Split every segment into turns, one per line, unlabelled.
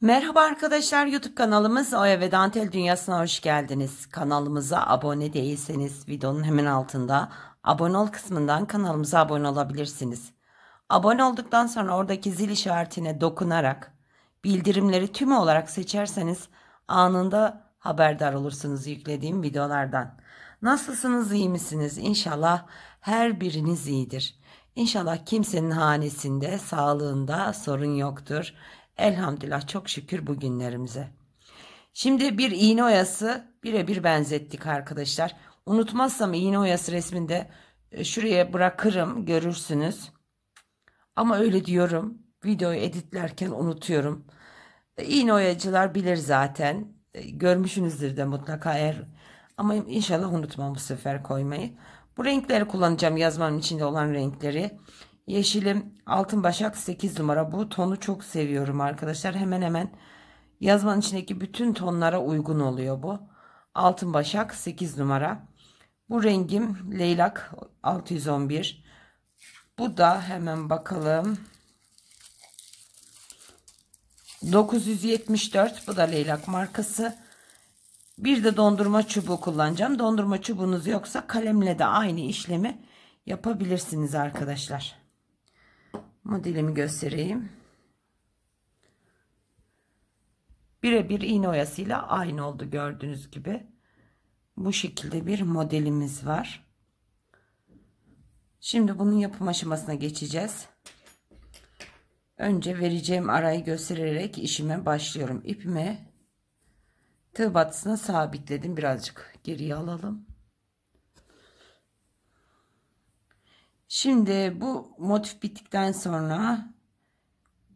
Merhaba arkadaşlar YouTube kanalımız Oya ve Dantel Dünyası'na hoş geldiniz. Kanalımıza abone değilseniz videonun hemen altında abone ol kısmından kanalımıza abone olabilirsiniz. Abone olduktan sonra oradaki zil işaretine dokunarak bildirimleri tüm olarak seçerseniz anında haberdar olursunuz yüklediğim videolardan. Nasılsınız iyi misiniz? İnşallah her biriniz iyidir. İnşallah kimsenin hanesinde, sağlığında sorun yoktur Elhamdülillah çok şükür bugünlerimize. Şimdi bir iğne oyası birebir benzettik arkadaşlar. Unutmazsam iğne oyası resminde e, şuraya bırakırım görürsünüz. Ama öyle diyorum videoyu editlerken unutuyorum. E, iğne oyacılar bilir zaten. E, görmüşsünüzdür de mutlaka eğer. Ama inşallah unutmam bu sefer koymayı. Bu renkleri kullanacağım yazmamın içinde olan renkleri. Yeşilim altın başak 8 numara. Bu tonu çok seviyorum arkadaşlar. Hemen hemen yazmanın içindeki bütün tonlara uygun oluyor bu. Altın başak 8 numara. Bu rengim leylak 611. Bu da hemen bakalım. 974 bu da leylak markası. Bir de dondurma çubuğu kullanacağım. Dondurma çubuğunuz yoksa kalemle de aynı işlemi yapabilirsiniz arkadaşlar modelimi göstereyim. Birebir iğne oyasıyla aynı oldu gördüğünüz gibi. Bu şekilde bir modelimiz var. Şimdi bunun yapım aşamasına geçeceğiz. Önce vereceğim arayı göstererek işime başlıyorum. İpimi tığ batısına sabitledim. Birazcık geriye alalım. Şimdi bu motif bittikten sonra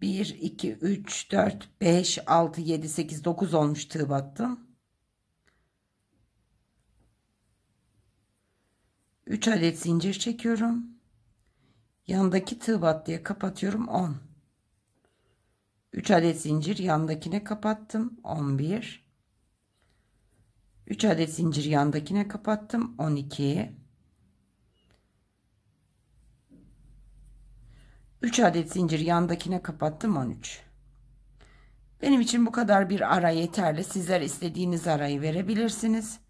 1, 2, 3, 4, 5, 6, 7, 8, 9 olmuş tığ battım. 3 adet zincir çekiyorum. Yandaki tığ battıya kapatıyorum 10. 3 adet zincir yandakine kapattım 11. 3 adet zincir yandakine kapattım 12. 3 adet zincir yandakine kapattım 13 benim için bu kadar bir ara yeterli sizler istediğiniz arayı verebilirsiniz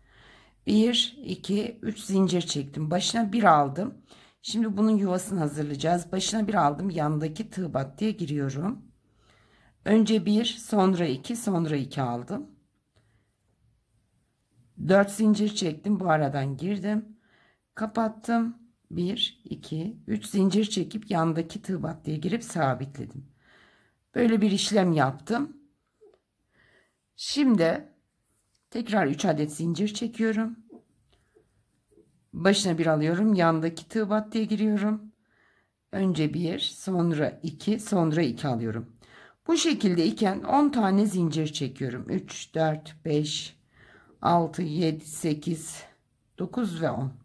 1 2 3 zincir çektim başına 1 aldım şimdi bunun yuvasını hazırlayacağız başına 1 aldım yandaki tığ diye giriyorum önce 1 sonra 2 sonra 2 aldım 4 zincir çektim bu aradan girdim kapattım 1, 2, 3 zincir çekip yandaki tığ battıya girip sabitledim. Böyle bir işlem yaptım. Şimdi tekrar 3 adet zincir çekiyorum. Başına bir alıyorum. Yandaki tığ battıya giriyorum. Önce 1, sonra 2, sonra 2 alıyorum. Bu şekilde iken 10 tane zincir çekiyorum. 3, 4, 5, 6, 7, 8, 9 ve 10.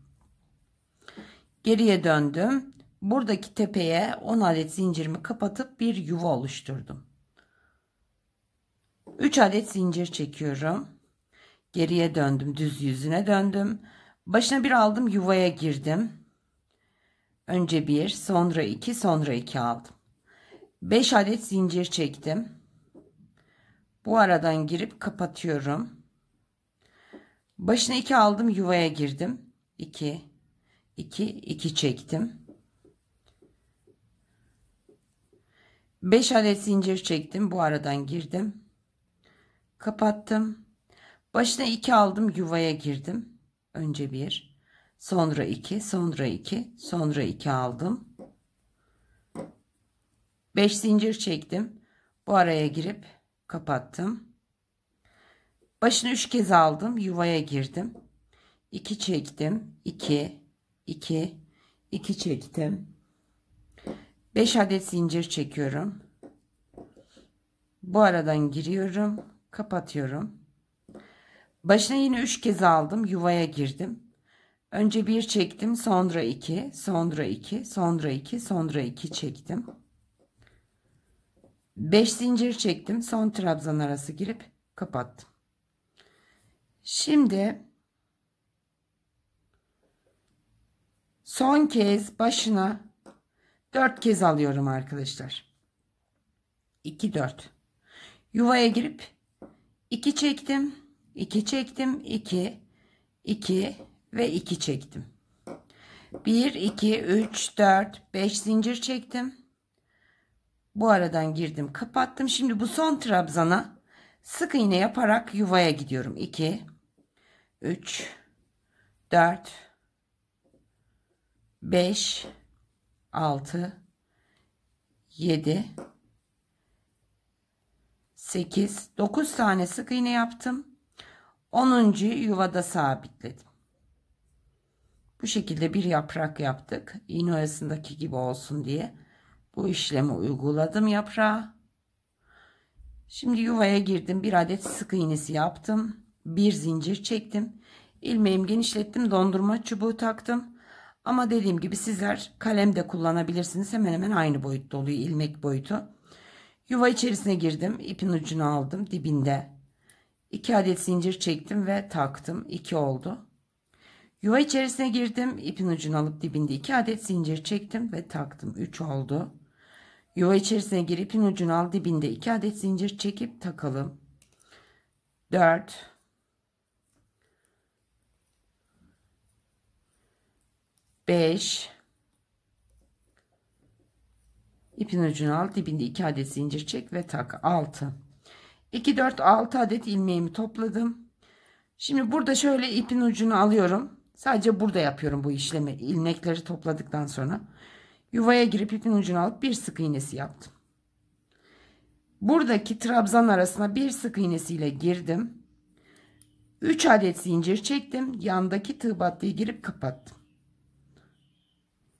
Geriye döndüm. Buradaki tepeye 10 adet zincirimi kapatıp bir yuva oluşturdum. 3 adet zincir çekiyorum. Geriye döndüm. Düz yüzüne döndüm. Başına bir aldım yuvaya girdim. Önce bir sonra iki sonra iki aldım. 5 adet zincir çektim. Bu aradan girip kapatıyorum. Başına iki aldım yuvaya girdim. 2 2 2 çektim 5 adet zincir çektim bu aradan girdim kapattım başına 2 aldım yuvaya girdim önce 1 sonra 2 sonra 2 sonra 2 aldım 5 zincir çektim bu araya girip kapattım başını 3 kez aldım yuvaya girdim 2 çektim 2 2 2 çektim 5 adet zincir çekiyorum bu aradan giriyorum kapatıyorum başına yine 3 kez aldım yuvaya girdim önce 1 çektim sonra 2 sonra 2 sonra 2 sonra 2 çektim 5 zincir çektim son trabzan arası girip kapattım şimdi Son kez başına 4 kez alıyorum arkadaşlar. 2 4. Yuvaya girip 2 çektim, 2 çektim, 2 2 ve 2 çektim. 1 2 3 4 5 zincir çektim. Bu aradan girdim, kapattım. Şimdi bu son trabzana sık iğne yaparak yuvaya gidiyorum. 2 3 4 5 6 7 8 9 tane sık iğne yaptım. 10. yuvada sabitledim. Bu şekilde bir yaprak yaptık. İğne arasındaki gibi olsun diye. Bu işlemi uyguladım yaprağa. Şimdi yuvaya girdim. Bir adet sık iğnesi yaptım. Bir zincir çektim. ilmeğimi genişlettim. Dondurma çubuğu taktım. Ama dediğim gibi sizler kalem de kullanabilirsiniz. Hemen hemen aynı boyutta oluyor ilmek boyutu. Yuva içerisine girdim. ipin ucunu aldım. Dibinde 2 adet zincir çektim ve taktım. 2 oldu. Yuva içerisine girdim. ipin ucunu alıp dibinde 2 adet zincir çektim ve taktım. 3 oldu. Yuva içerisine girip ipin ucunu al dibinde 2 adet zincir çekip takalım. 4 5 ipin ucunu al dibinde 2 adet zincir çek ve tak 6 2 4 6 adet ilmeğimi topladım şimdi burada şöyle ipin ucunu alıyorum sadece burada yapıyorum bu işlemi ilmekleri topladıktan sonra yuvaya girip ipin ucunu alıp bir sık iğnesi yaptım buradaki trabzan arasına bir sık iğnesiyle girdim 3 adet zincir çektim yandaki tığ battıyı girip kapattım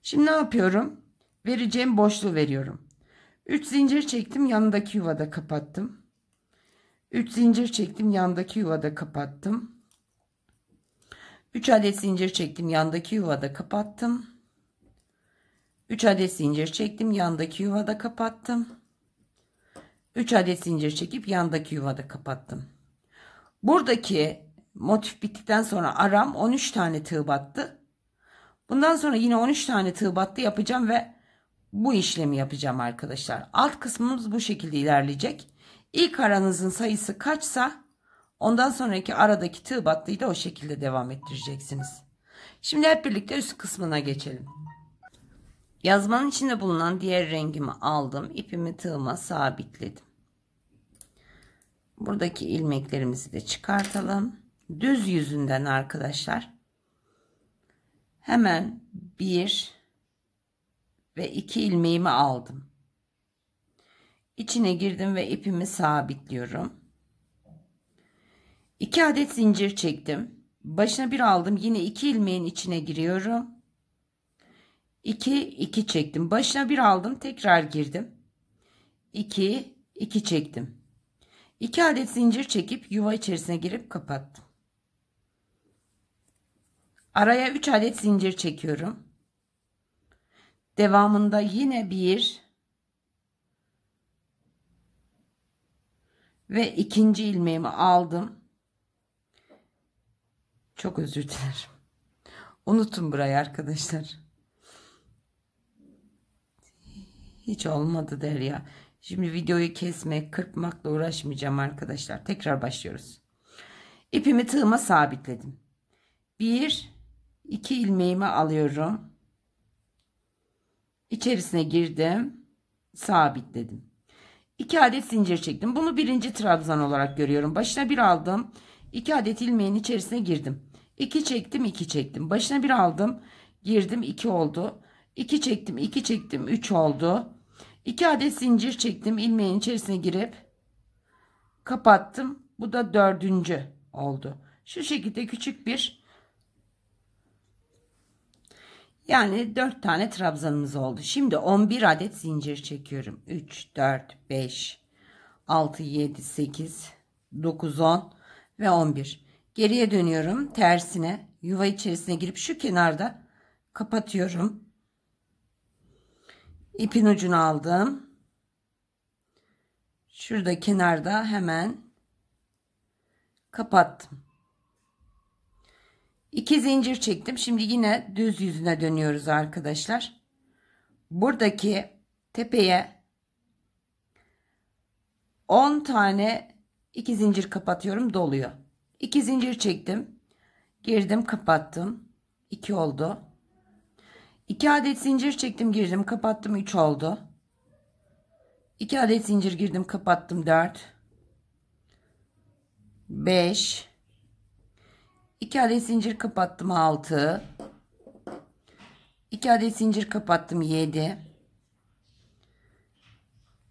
Şimdi ne yapıyorum? Vereceğim boşluğu veriyorum. 3 zincir çektim yanındaki yuvada kapattım. 3 zincir çektim yanındaki yuvada kapattım. 3 adet zincir çektim yanındaki yuvada kapattım. 3 adet zincir çektim yanındaki yuvada kapattım. 3 adet zincir çekip yandaki yuvada kapattım. Buradaki motif bittikten sonra aram 13 tane tığ battı. Bundan sonra yine 13 tane tığ battı yapacağım ve bu işlemi yapacağım arkadaşlar. Alt kısmımız bu şekilde ilerleyecek. İlk aranızın sayısı kaçsa ondan sonraki aradaki tığ battıyı da o şekilde devam ettireceksiniz. Şimdi hep birlikte üst kısmına geçelim. Yazmanın içinde bulunan diğer rengimi aldım. ipimi tığıma sabitledim. Buradaki ilmeklerimizi de çıkartalım. Düz yüzünden arkadaşlar Hemen bir ve iki ilmeğimi aldım. İçine girdim ve ipimi sabitliyorum. İki adet zincir çektim. Başına bir aldım. Yine iki ilmeğin içine giriyorum. 2 2 çektim. Başına bir aldım. Tekrar girdim. 2 2 çektim. 2 adet zincir çekip yuva içerisine girip kapattım. Araya 3 adet zincir çekiyorum. Devamında yine 1 ve ikinci ilmeğimi aldım. Çok özür dilerim. Unutun burayı arkadaşlar. Hiç olmadı der ya. Şimdi videoyu kesmek, kırpmakla uğraşmayacağım arkadaşlar. Tekrar başlıyoruz. İpimi tığıma sabitledim. 1 2 ilmeğimi alıyorum. İçerisine girdim. Sabitledim. 2 adet zincir çektim. Bunu birinci trabzan olarak görüyorum. Başına bir aldım. 2 adet ilmeğin içerisine girdim. 2 çektim 2 çektim. Başına bir aldım. Girdim 2 oldu. 2 çektim 2 çektim 3 oldu. 2 adet zincir çektim. ilmeğin içerisine girip kapattım. Bu da dördüncü oldu. Şu şekilde küçük bir yani 4 tane trabzanımız oldu. Şimdi 11 adet zincir çekiyorum. 3, 4, 5, 6, 7, 8, 9, 10 ve 11. Geriye dönüyorum. Tersine yuva içerisine girip şu kenarda kapatıyorum. İpin ucunu aldım. Şurada kenarda hemen kapattım. 2 zincir çektim. Şimdi yine düz yüzüne dönüyoruz arkadaşlar. Buradaki tepeye 10 tane 2 zincir kapatıyorum doluyor. 2 zincir çektim. Girdim kapattım. 2 oldu. 2 adet zincir çektim girdim kapattım 3 oldu. 2 adet zincir girdim kapattım 4. 5 2 adet zincir kapattım 6 2 adet zincir kapattım 7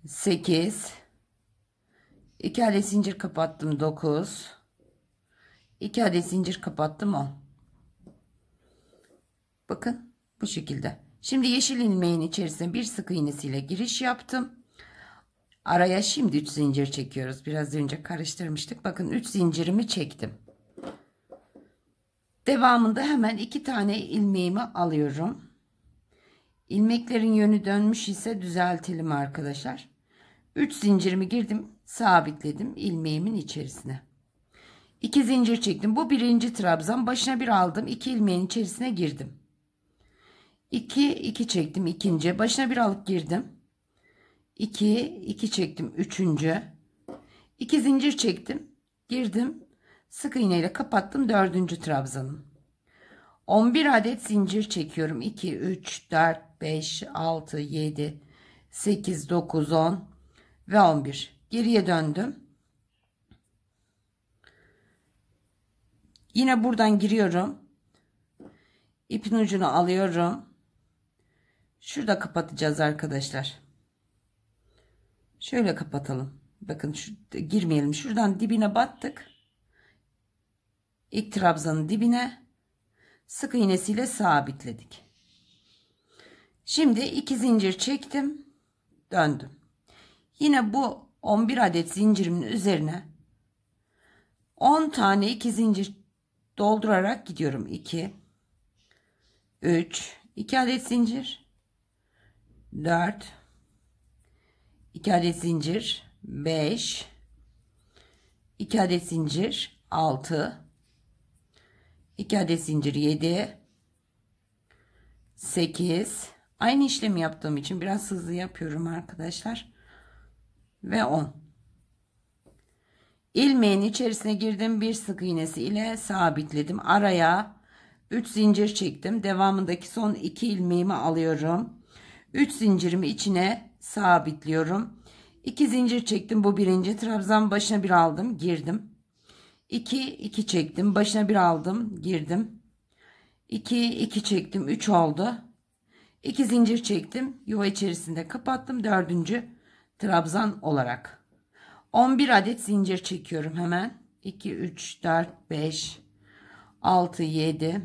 8 2 adet zincir kapattım 9 2 adet zincir kapattım 10 bakın bu şekilde şimdi yeşil ilmeğin içerisine bir sık iğnesiyle giriş yaptım araya şimdi 3 zincir çekiyoruz biraz önce karıştırmıştık bakın 3 zincirimi çektim Devamında hemen iki tane ilmeğimi alıyorum. İlmeklerin yönü dönmüş ise düzeltelim arkadaşlar. 3 zincirimi girdim, sabitledim ilmeğimin içerisine. 2 zincir çektim. Bu birinci trabzan. Başına bir aldım. 2 ilmeğin içerisine girdim. 2 2 çektim ikinci. Başına bir alıp girdim. 2 2 çektim üçüncü. 2 zincir çektim. Girdim. Sık iğneyle kapattım dördüncü trabzanım. 11 adet zincir çekiyorum. 2, 3, 4, 5, 6, 7, 8, 9, 10 ve 11. Geriye döndüm. Yine buradan giriyorum. İpin ucunu alıyorum. Şurada kapatacağız arkadaşlar. Şöyle kapatalım. Bakın şu, girmeyelim. Şuradan dibine battık ilk trabzanın dibine sık iğnesiyle sabitledik. Şimdi iki zincir çektim, döndüm. Yine bu 11 adet zincirimin üzerine 10 tane iki zincir doldurarak gidiyorum. 2 3 2 adet zincir 4 2 adet zincir 5 2 adet zincir 6 2 adet zincir 7 8 aynı işlemi yaptığım için biraz hızlı yapıyorum arkadaşlar ve 10 ilmeğin içerisine girdim bir sık iğnesi ile sabitledim araya 3 zincir çektim devamındaki son 2 ilmeğimi alıyorum 3 zincirimi içine sabitliyorum 2 zincir çektim bu birinci trabzan başına bir aldım girdim 2 2 çektim. Başına bir aldım, girdim. 2 2 çektim, 3 oldu. 2 zincir çektim. Yuva içerisinde kapattım. dördüncü trabzan olarak. 11 adet zincir çekiyorum hemen. 2 3 4 5 6 7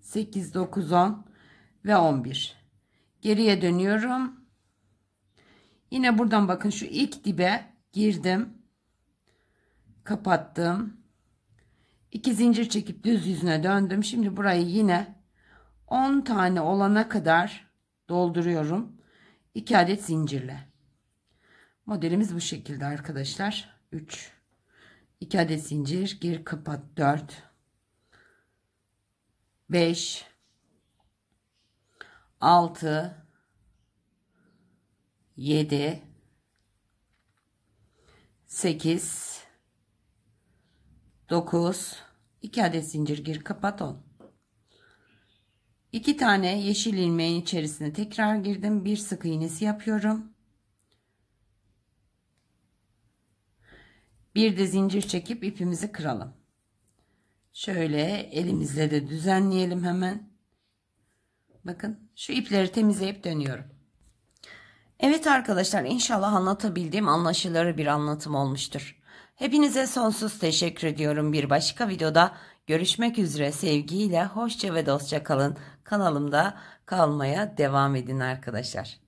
8 9 10 ve 11. Geriye dönüyorum. Yine buradan bakın şu ilk dibe girdim. Kapattım. 2 zincir çekip düz yüzüne döndüm. Şimdi burayı yine 10 tane olana kadar dolduruyorum. 2 adet zincirle. Modelimiz bu şekilde arkadaşlar. 3 2 adet zincir, gir kapat 4 5 6 7 8 9 2 adet zincir gir kapat 10 2 tane yeşil ilmeğin içerisine tekrar girdim bir sık iğnesi yapıyorum bir de zincir çekip ipimizi kıralım şöyle elimizle de düzenleyelim hemen bakın şu ipleri temizleyip dönüyorum Evet arkadaşlar inşallah anlatabildiğim anlaşılır bir anlatım olmuştur. Hepinize sonsuz teşekkür ediyorum. Bir başka videoda görüşmek üzere. Sevgiyle, hoşça ve dostça kalın. Kanalımda kalmaya devam edin arkadaşlar.